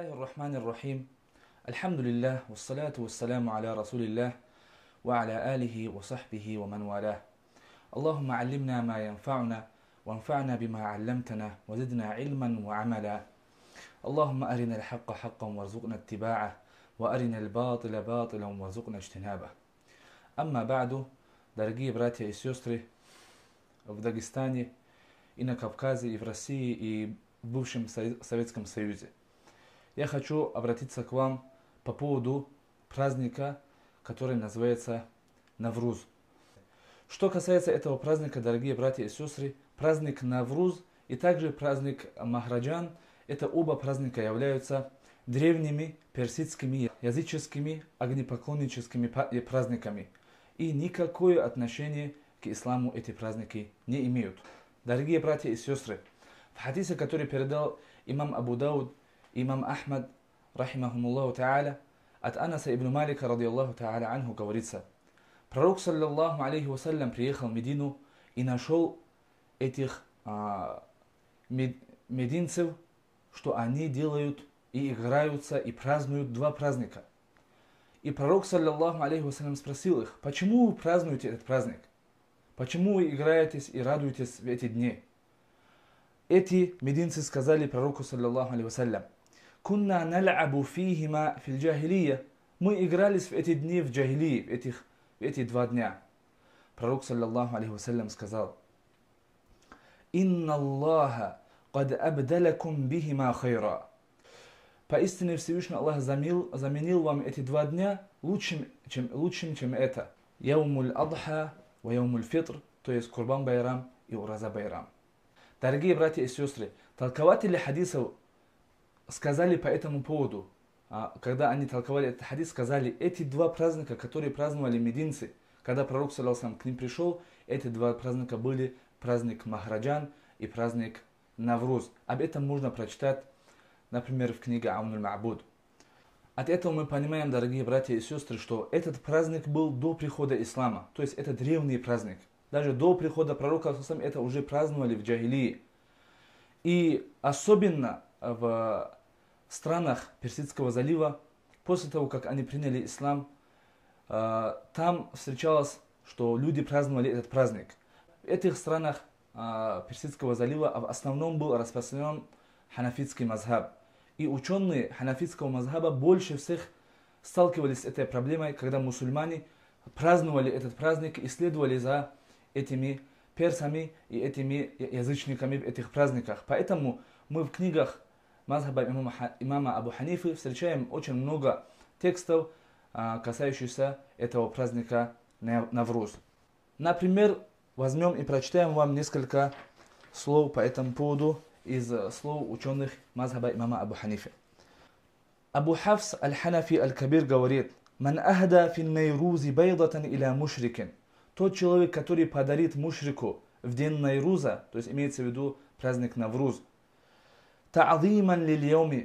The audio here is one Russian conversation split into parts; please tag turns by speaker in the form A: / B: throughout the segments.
A: الله الرحمن الرحيم الحمد لله والصلاة والسلام على رسول الله وعلى آله وصحبه ومن والاه اللهم علمنا ما ينفعنا وانفعنا بما علمتنا وزدنا علما وعملا اللهم أرنا الحق حقا وارزقنا اتباعه وأرنا الباطل باطلا وارزقنا اجتنابه أما بعد درجي براتي إسيوستري сестры в Дагестане и на Кавказе, и в России, и в бывшем Советском Союзе. Я хочу обратиться к вам по поводу праздника, который называется Навруз. Что касается этого праздника, дорогие братья и сестры, праздник Навруз и также праздник Махраджан, это оба праздника являются древними персидскими языческими огнепоклонническими э, праздниками. И никакое отношение к исламу эти праздники не имеют. Дорогие братья и сестры, в хадисе, который передал имам Абу Дауд, Имам Ахмад, рахимахумуллаху та'аля, от Анаса ибн Малика, радиаллаху та'аля анху, говорится, пророк, саллиллаху алейхи вассалям, приехал в Медину и нашел этих а, мед, мединцев, что они делают и играются, и празднуют два праздника. И пророк, саллиллаху алейхи вассалям, спросил их, почему вы празднуете этот праздник? Почему вы играетесь и радуетесь в эти дни? Эти мединцы сказали пророку, саллиллаху алейхи вассалям, كنا نلعب فيهما في الجاهلية мы игрались в эти дни в джахилии, в, этих, в эти два дня. Пророк, саллаллаху алейхи вассалям, сказал, «Инна Аллаха قد أبدلكم بهما خيرا». Поистине Всевышний Аллах заменил, заменил вам эти два дня лучшим, чем, лучшим, чем это. Яумуль Адха ва Яумуль Фитр, то есть Курбан Байрам и Ураза Байрам. Дорогие братья и сестры, толкователи хадисов сказали по этому поводу, а когда они толковали этот хадис, сказали, эти два праздника, которые праздновали мединцы, когда пророк саллаллаху к ним пришел, эти два праздника были праздник Махраджан и праздник Навруз. Об этом можно прочитать, например, в книге Аунул Ма'буд. От этого мы понимаем, дорогие братья и сестры, что этот праздник был до прихода ислама, то есть это древний праздник. Даже до прихода пророка это уже праздновали в Джагилии. И особенно в странах Персидского залива, после того, как они приняли ислам, э, там встречалось, что люди праздновали этот праздник. В этих странах э, Персидского залива а в основном был распространен ханафитский мазхаб. И ученые ханафитского мазхаба больше всех сталкивались с этой проблемой, когда мусульмане праздновали этот праздник и следовали за этими персами и этими язычниками в этих праздниках. Поэтому мы в книгах мазхаба имама, имама Абу Ханифы встречаем очень много текстов, а, касающихся этого праздника Навруз. Например, возьмем и прочитаем вам несколько слов по этому поводу из э, слов ученых мазхаба имама Абу Ханифы. Абу Хафс аль-Ханафи аль-Кабир говорит, «Ман ахда фин найрузи байдатан иля мушрикин». Тот человек, который подарит мушрику в день Найруза, то есть имеется в виду праздник Навруз, تعظيما لليوم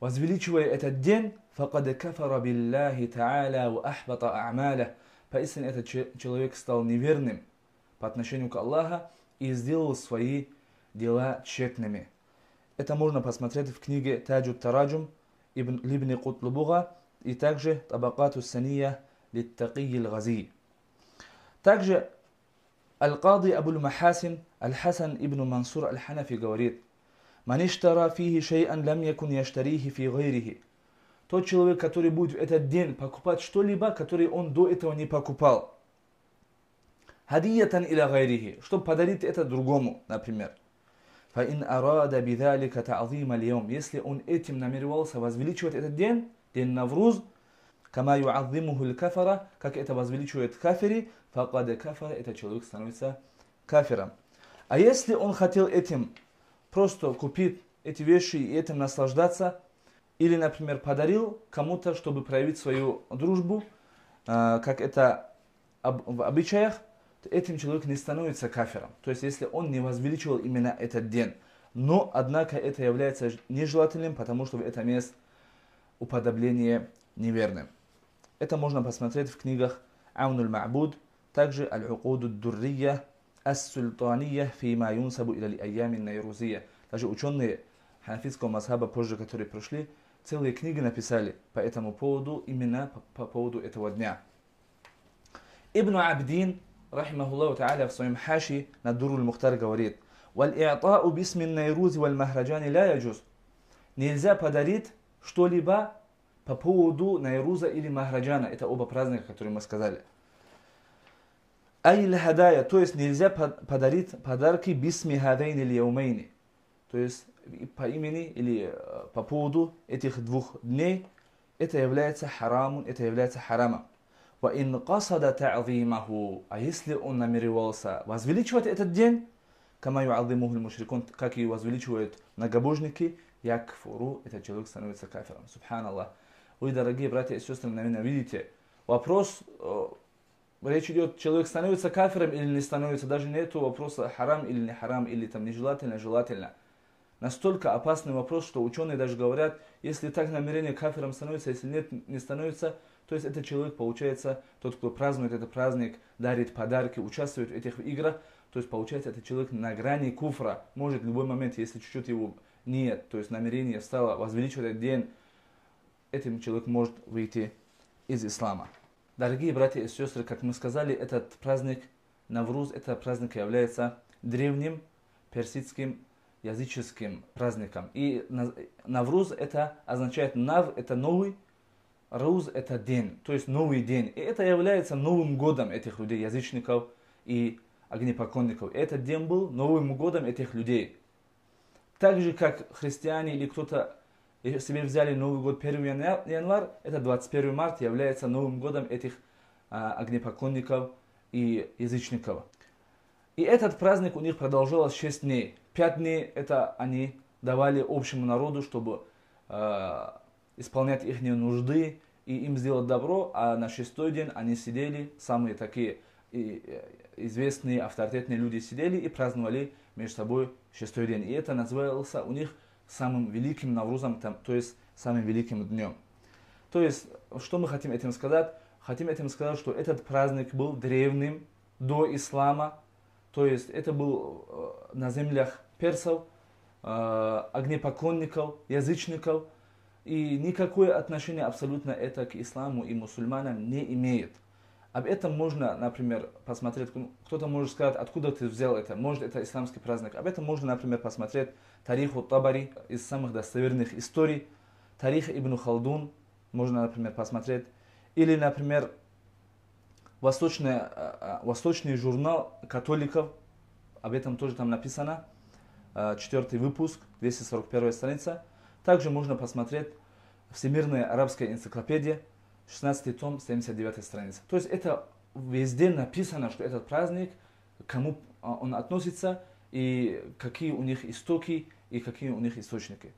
A: وزبليتشوي الدين فقد كفر بالله تعالى وأحبط أعماله поистине этот человек стал неверным по отношению к Аллаху и сделал свои дела тщетными. Это можно посмотреть в книге Таджу Тараджум Ибн Либни Кутлубуга и также Табакату Сания Литтакий Гази. Также Аль-Кади Абуль Махасин Аль-Хасан Ибн Мансур Аль-Ханафи говорит – Ман иштара фихи шейан лям якун яштарихи фи гайрихи. Тот человек, который будет в этот день покупать что-либо, которое он до этого не покупал. Хадиятан иля гайрихи, чтобы подарить это другому, например. Фаин арада бидалика та'зима льем. Если он этим намеревался возвеличивать этот день, день Навруз, кама ю'аззимуху кафара, как это возвеличивает кафири, факада кафара, этот человек становится кафиром. А если он хотел этим просто купить эти вещи и этим наслаждаться. Или, например, подарил кому-то, чтобы проявить свою дружбу, а, как это в обычаях, этим человек не становится кафером. То есть, если он не возвеличивал именно этот день. Но, однако, это является нежелательным, потому что это место есть уподобление неверным. Это можно посмотреть в книгах Аунул Ма'буд, также Аль-Укуду Дуррия, السلطانية فيما ينسب إلى الأيام النيروزية. Даже ученые ханафитского мазхаба, позже которые пришли, целые книги написали по этому поводу, именно по, по поводу этого дня. Ибн Абдин, рахимахуллаху та'аля, в своем хаши на Дуруль Мухтар говорит, «Валь-и'та'у бисми найрузи валь-махраджани ля яджуз». Нельзя подарить что-либо по поводу Найруза или Махраджана. Это оба праздника, которые мы сказали. Айль хадая, то есть нельзя подарить подарки бисми хадайн или яумейни. То есть по имени или э, по поводу этих двух дней, это является харамом, это является харамом. وَإِنْ قَصَدَ تَعْظِيمَهُ А если он намеревался возвеличивать этот день, كَمَا يُعَظِّمُهُ الْمُشْرِكُونَ Как и возвеличивают многобожники, якфуру, этот человек становится кафиром. Субханаллах. Вы, дорогие братья и сестры, наверное, видите, вопрос э, речь идет, человек становится кафиром или не становится, даже нету вопроса харам или не харам, или там нежелательно, желательно. Настолько опасный вопрос, что ученые даже говорят, если так намерение кафиром становится, если нет, не становится, то есть этот человек, получается, тот, кто празднует этот праздник, дарит подарки, участвует в этих играх, то есть получается, этот человек на грани куфра, может в любой момент, если чуть-чуть его нет, то есть намерение стало возвеличивать этот день, этим человек может выйти из ислама. Дорогие братья и сестры, как мы сказали, этот праздник Навруз, это праздник является древним персидским языческим праздником. И Навруз это означает Нав, это новый, Руз это день, то есть новый день. И это является новым годом этих людей, язычников и огнепоклонников. И этот день был новым годом этих людей. Так же, как христиане или кто-то если бы взяли Новый год 1 январь, это 21 март является Новым годом этих а, огнепоклонников и язычников. И этот праздник у них продолжался 6 дней. 5 дней это они давали общему народу, чтобы э, исполнять их нужды и им сделать добро, а на шестой день они сидели, самые такие э, известные, авторитетные люди сидели и праздновали между собой шестой день. И это называлось у них самым великим Наврузом, то есть самым великим днем. То есть, что мы хотим этим сказать? Хотим этим сказать, что этот праздник был древним до ислама, то есть это был э, на землях персов, э, огнепоконников, язычников, и никакое отношение абсолютно это к исламу и мусульманам не имеет. Об этом можно, например, посмотреть, кто-то может сказать, откуда ты взял это, может это исламский праздник. Об этом можно, например, посмотреть Тариху Табари из самых достоверных историй, Тарих Ибн Халдун, можно, например, посмотреть. Или, например, восточный, а, а, восточный журнал католиков, об этом тоже там написано, а, четвертый выпуск, 241 страница. Также можно посмотреть Всемирная арабская энциклопедия, 16 том, 79 страница. То есть это везде написано, что этот праздник, кому а, он относится, и какие у них истоки, и какие у них источники.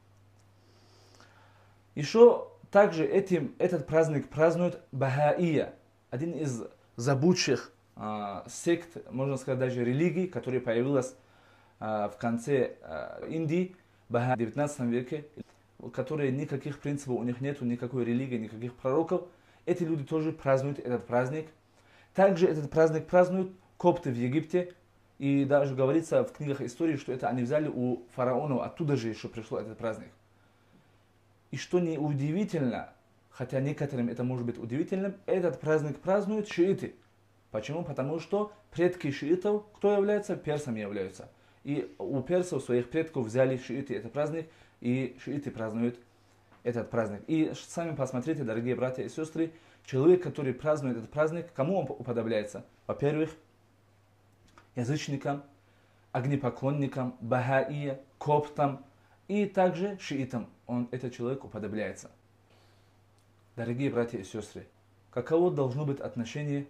A: Еще также этим, этот праздник празднует Бахаия, один из забудших э, сект, можно сказать, даже религий, которая появилась э, в конце э, Индии, Бахаи в 19 веке, которые никаких принципов у них нету, никакой религии, никаких пророков – эти люди тоже празднуют этот праздник. Также этот праздник празднуют копты в Египте. И даже говорится в книгах истории, что это они взяли у фараонов, оттуда же еще пришло этот праздник. И что неудивительно, хотя некоторым это может быть удивительным, этот праздник празднуют шииты. Почему? Потому что предки шиитов, кто является? Персами являются. И у персов своих предков взяли шииты этот праздник, и шииты празднуют этот праздник. И сами посмотрите, дорогие братья и сестры, человек, который празднует этот праздник, кому он уподобляется? Во-первых, язычникам, огнепоклонникам, бахаия, коптам и также шиитам. Он, этот человек уподобляется. Дорогие братья и сестры, каково должно быть отношение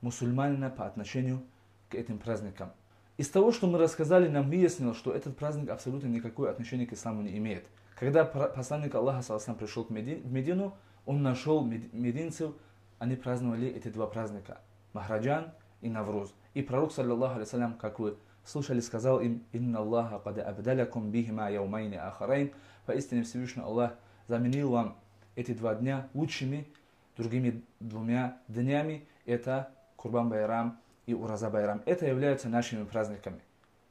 A: мусульманина по отношению к этим праздникам? Из того, что мы рассказали, нам выяснилось, что этот праздник абсолютно никакое отношение к исламу не имеет – когда посланник Аллаха Саласам пришел в Медину, он нашел мединцев, они праздновали эти два праздника, Махраджан и Навруз. И пророк, саллиллаху алейсалям, как вы слушали, сказал им, «Инна Аллаха кад абдалякум бихима яумайни ахарайн». Поистине Всевышний Аллах заменил вам эти два дня лучшими другими двумя днями. Это Курбан Байрам и Ураза Байрам. Это являются нашими праздниками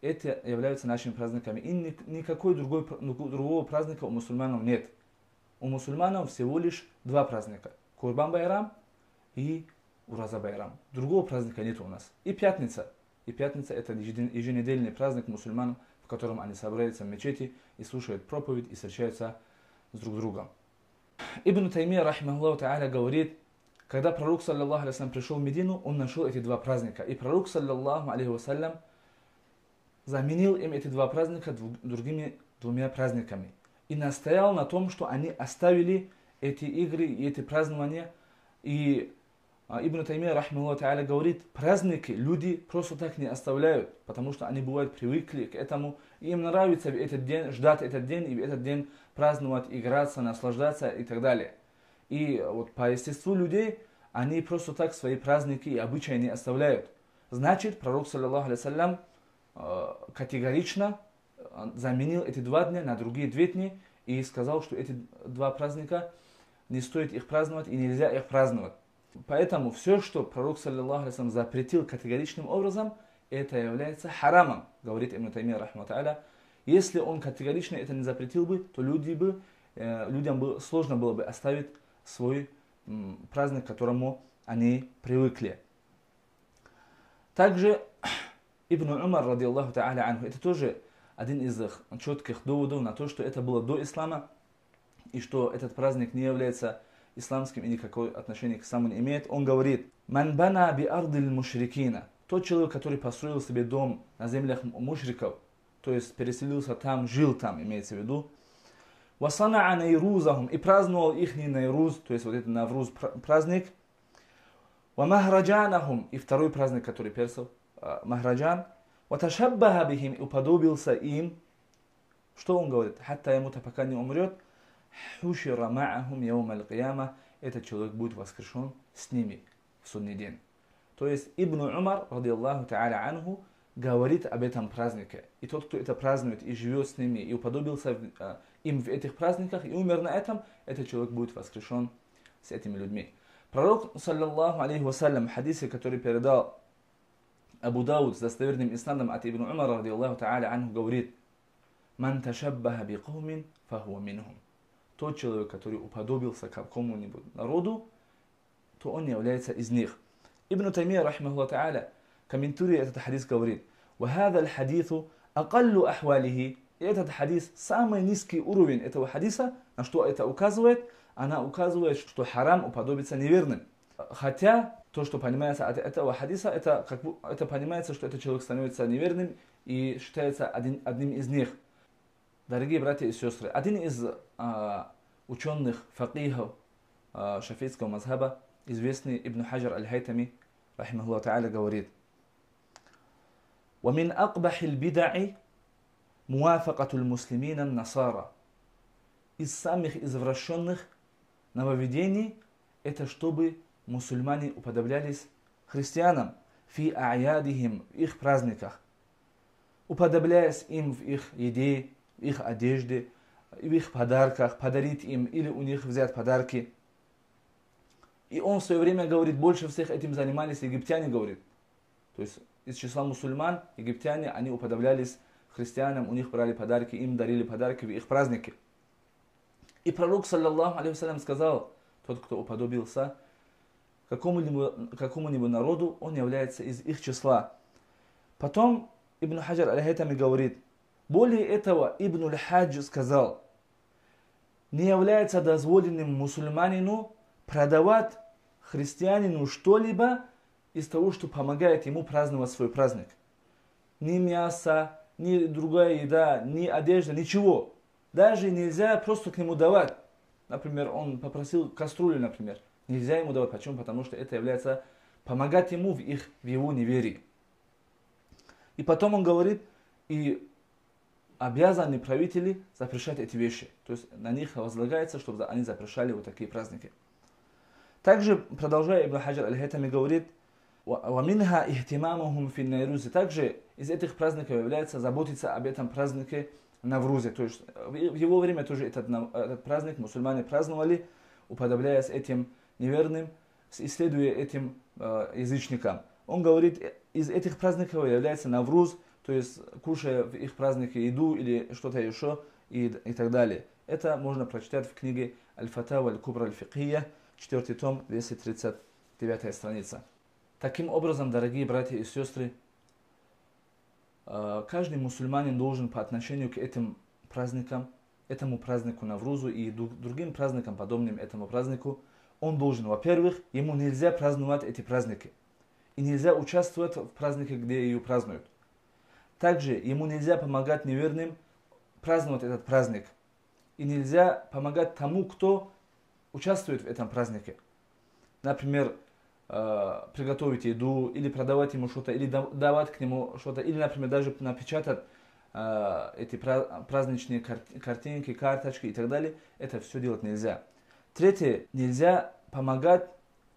A: эти являются нашими праздниками. И никакой другой, другого праздника у мусульманов нет. У мусульманов всего лишь два праздника. Курбан Байрам и Ураза Байрам. Другого праздника нет у нас. И пятница. И пятница это еженедельный праздник мусульман, в котором они собираются в мечети и слушают проповедь и встречаются с друг другом. Ибн Таймия, рахмаллаху та'аля, говорит, когда пророк, саллаллаху алейхи пришел в Медину, он нашел эти два праздника. И пророк, саллаллаху алейхи вассалям, заменил им эти два праздника другими двумя праздниками и настоял на том, что они оставили эти игры и эти празднования. И а, Ибн Таймия, рахмаллаху та'аля, говорит, праздники люди просто так не оставляют, потому что они бывают привыкли к этому, и им нравится в этот день, ждать этот день, и в этот день праздновать, играться, наслаждаться и так далее. И вот по естеству людей, они просто так свои праздники и обычаи не оставляют. Значит, пророк, саллиллаху алейсалям, Э, категорично э, заменил эти два дня на другие две дни и сказал, что эти два праздника не стоит их праздновать и нельзя их праздновать. Поэтому все, что пророк, саллиллаху алейхи запретил категоричным образом, это является харамом, говорит Ибн Таймия, Аля. Если он категорично это не запретил бы, то люди бы, э, людям бы сложно было бы оставить свой праздник, к которому они привыкли. Также Ибн Умар, ради радиллаху та'аля анху, это тоже один из четких доводов на то, что это было до ислама, и что этот праздник не является исламским и никакой отношения к самому не имеет. Он говорит, «Ман бана би ардил мушрикина» Тот человек, который построил себе дом на землях мушриков, то есть переселился там, жил там, имеется в виду, «Васанаа найрузахум» и праздновал их найруз, то есть вот этот навруз праздник, «Вамахраджанахум» и второй праздник, который персов – Э, махраджан, ваташаббаха бихим, уподобился им, что он говорит? Хатта ему-то пока не умрет, хушира маахум яум аль-кияма, этот человек будет воскрешен с ними в судный день. То есть Ибн Умар, радиллаху та'аля анху, говорит об этом празднике. И тот, кто это празднует и живет с ними, и уподобился э, им в этих праздниках, и умер на этом, этот человек будет воскрешен с этими людьми. Пророк, саллиллаху алейхи вассалям, в хадисе, который передал Abu Daud sa stevirnim isnadom, a ti Ibn Umar radijallahu ta'ala anhu govorit Man tašabbaha bi qavmin fahuwa minhum. То человек, который уподобился какому-нибудь народу, то он является из них. Ибн Таймия, рахмаху та'аля, комментируя этот хадис, говорит, وهذا الحديث أقل أحواله И этот хадис, самый низкий уровень этого хадиса, на что это указывает, она указывает, что харам уподобится неверным. Хотя то, что понимается от этого хадиса, это, как, бы, это понимается, что этот человек становится неверным и считается один, одним из них. Дорогие братья и сестры, один из э, ученых факихов э, шафийского мазхаба, известный Ибн Хаджар Аль-Хайтами, рахимахуллах та'аля, говорит, ومن أقبح البدع موافقة المسلمين النصارى из самых извращенных нововведений это чтобы мусульмане уподоблялись христианам фи аядихим в их праздниках, уподобляясь им в их еде, в их одежде, в их подарках, подарить им или у них взять подарки. И он в свое время говорит, больше всех этим занимались египтяне, говорит. То есть из числа мусульман, египтяне, они уподоблялись христианам, у них брали подарки, им дарили подарки в их праздники. И пророк, саллиллаху алейхи сказал, тот, кто уподобился какому нибудь какому народу, он является из их числа. Потом Ибн Хаджар аль-Хайтами говорит, более этого Ибн Аль-Хадж сказал, не является дозволенным мусульманину продавать христианину что-либо из того, что помогает ему праздновать свой праздник. Ни мясо, ни другая еда, ни одежда, ничего. Даже нельзя просто к нему давать. Например, он попросил кастрюлю, например. Нельзя ему давать. Почему? Потому что это является помогать ему в их в его неверии. И потом он говорит, и обязаны правители запрещать эти вещи. То есть на них возлагается, чтобы они запрещали вот такие праздники. Также, продолжая Ибн Хаджар Аль-Хайтами говорит, وَمِنْهَا اِهْتِمَامُهُمْ فِي النَّيْرُزِ Также из этих праздников является заботиться об этом празднике Наврузе. То есть в его время тоже этот, этот праздник мусульмане праздновали, уподобляясь этим праздникам неверным, исследуя этим э, язычникам. Он говорит, э, из этих праздников является Навруз, то есть кушая в их праздники еду или что-то еще и, и так далее. Это можно прочитать в книге Аль-Фатава Аль-Кубра Аль-Фикия, 4 том, 239 страница. Таким образом, дорогие братья и сестры, э, каждый мусульманин должен по отношению к этим праздникам, этому празднику Наврузу и другим праздникам, подобным этому празднику, он должен, во-первых, ему нельзя праздновать эти праздники. И нельзя участвовать в празднике, где ее празднуют. Также ему нельзя помогать неверным праздновать этот праздник. И нельзя помогать тому, кто участвует в этом празднике. Например, э, приготовить еду, или продавать ему что-то, или давать к нему что-то, или, например, даже напечатать э, эти праздничные картинки, карточки и так далее. Это все делать нельзя. Третье, нельзя помогать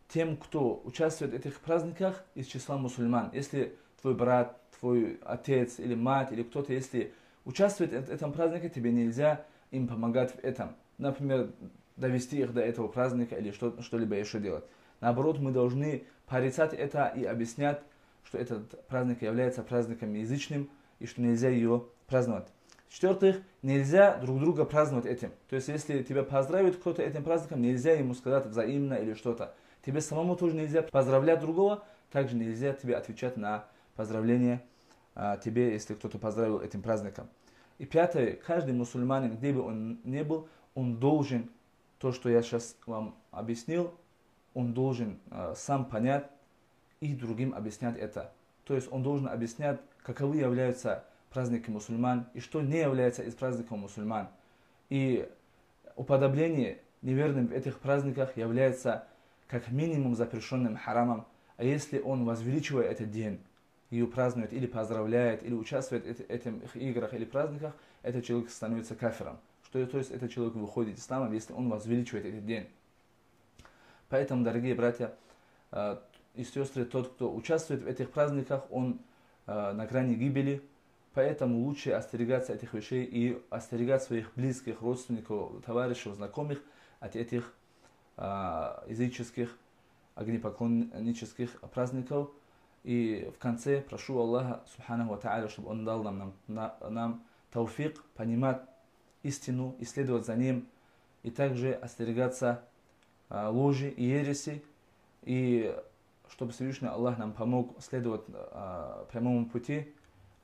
A: тем, кто участвует в этих праздниках из числа мусульман. Если твой брат, твой отец или мать или кто-то, если участвует в этом празднике, тебе нельзя им помогать в этом. Например, довести их до этого праздника или что, что-либо еще делать. Наоборот, мы должны порицать это и объяснять, что этот праздник является праздником язычным и что нельзя его праздновать. В-четвертых, нельзя друг друга праздновать этим. То есть, если тебя поздравит кто-то этим праздником, нельзя ему сказать взаимно или что-то. Тебе самому тоже нельзя поздравлять другого, также нельзя тебе отвечать на поздравление а, тебе, если кто-то поздравил этим праздником. И пятое, каждый мусульманин, где бы он ни был, он должен то, что я сейчас вам объяснил, он должен э, сам понять и другим объяснять это. То есть он должен объяснять, каковы являются праздники мусульман и что не является из праздников мусульман. И уподобление неверным в этих праздниках является как минимум запрещенным харамом, а если он возвеличивает этот день, и празднует, или поздравляет, или участвует в этих играх или праздниках, этот человек становится кафиром. Что, то есть этот человек выходит из ислама, если он возвеличивает этот день. Поэтому, дорогие братья э, и сестры, тот, кто участвует в этих праздниках, он э, на грани гибели, Поэтому лучше остерегаться этих вещей и остерегать своих близких, родственников, товарищей, знакомых от этих э, языческих, огнепоклоннических праздников. И в конце прошу Аллаха, Субхану Ва чтобы Он дал нам, нам, нам тауфик, понимать истину, исследовать за ним, и также остерегаться э, ложи и ереси, и чтобы Всевышний Аллах нам помог следовать э, прямому пути,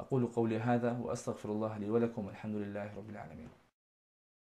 A: أقول قولي هذا وأستغفر الله لي ولكم الحمد لله رب العالمين